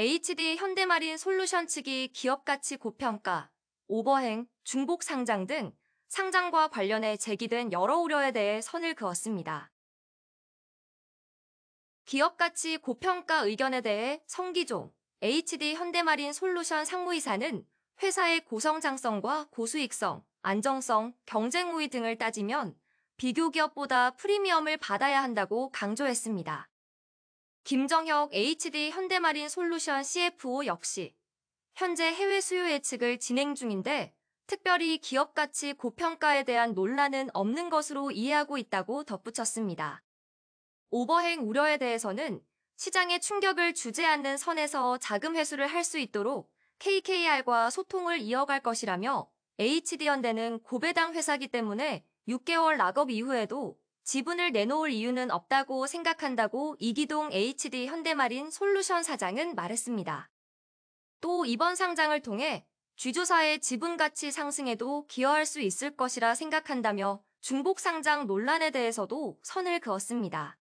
HD 현대마린 솔루션 측이 기업 가치 고평가, 오버행, 중복 상장 등 상장과 관련해 제기된 여러 우려에 대해 선을 그었습니다. 기업 가치 고평가 의견에 대해 성기종 HD 현대마린 솔루션 상무이사는 회사의 고성장성과 고수익성, 안정성, 경쟁 우위 등을 따지면 비교 기업보다 프리미엄을 받아야 한다고 강조했습니다. 김정혁 HD 현대마린 솔루션 CFO 역시 현재 해외 수요 예측을 진행 중인데 특별히 기업 가치 고평가에 대한 논란은 없는 것으로 이해하고 있다고 덧붙였습니다. 오버행 우려에 대해서는 시장에 충격을 주지 않는 선에서 자금 회수를 할 수 있도록 KKR과 소통을 이어갈 것이라며 HD현대는 고배당 회사기 때문에 6개월 락업 이후에도 지분을 내놓을 이유는 없다고 생각한다고 이기동 HD 현대마린 솔루션 사장은 말했습니다. 또 이번 상장을 통해 주주사의 지분 가치 상승에도 기여할 수 있을 것이라 생각한다며 중복 상장 논란에 대해서도 선을 그었습니다.